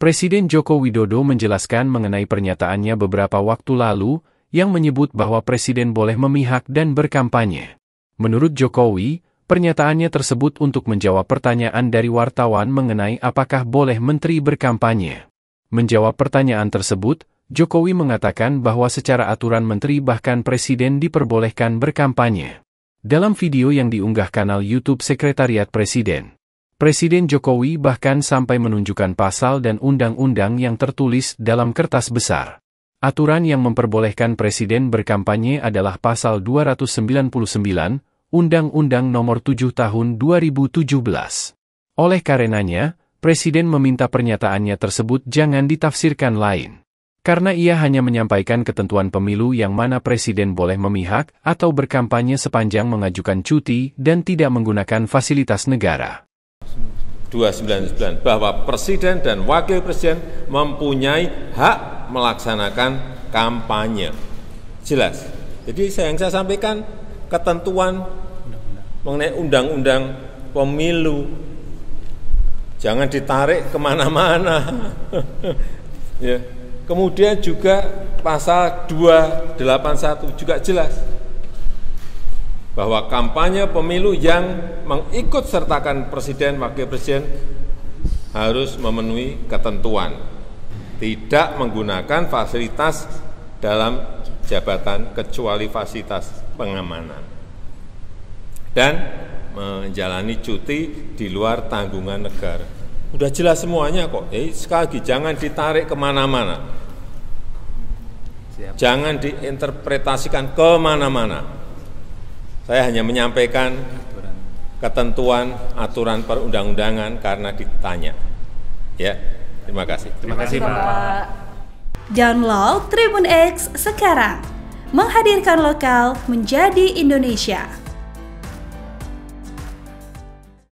Presiden Joko Widodo menjelaskan mengenai pernyataannya beberapa waktu lalu yang menyebut bahwa presiden boleh memihak dan berkampanye. Menurut Jokowi, pernyataannya tersebut untuk menjawab pertanyaan dari wartawan mengenai apakah boleh menteri berkampanye. Menjawab pertanyaan tersebut, Jokowi mengatakan bahwa secara aturan menteri bahkan presiden diperbolehkan berkampanye. Dalam video yang diunggah kanal YouTube Sekretariat Presiden, Presiden Jokowi bahkan sampai menunjukkan pasal dan undang-undang yang tertulis dalam kertas besar. Aturan yang memperbolehkan presiden berkampanye adalah pasal 299, Undang-Undang Nomor 7 Tahun 2017. Oleh karenanya, presiden meminta pernyataannya tersebut jangan ditafsirkan lain. Karena ia hanya menyampaikan ketentuan pemilu yang mana presiden boleh memihak atau berkampanye sepanjang mengajukan cuti dan tidak menggunakan fasilitas negara. 299 bahwa presiden dan wakil presiden mempunyai hak melaksanakan kampanye. Jelas. Jadi saya yang saya sampaikan ketentuan mengenai undang-undang pemilu jangan ditarik kemana-mana. ya. Kemudian juga pasal 281 juga jelas bahwa kampanye pemilu yang mengikut sertakan presiden, wakil presiden harus memenuhi ketentuan, tidak menggunakan fasilitas dalam jabatan kecuali fasilitas pengamanan dan menjalani cuti di luar tanggungan negara. sudah jelas semuanya kok. Eh, sekali lagi jangan ditarik kemana-mana, jangan diinterpretasikan kemana-mana. Saya hanya menyampaikan ketentuan aturan perundang-undangan karena ditanya. Ya, terima kasih. Terima kasih, Pak. Download Tribun X sekarang. Menghadirkan lokal menjadi Indonesia.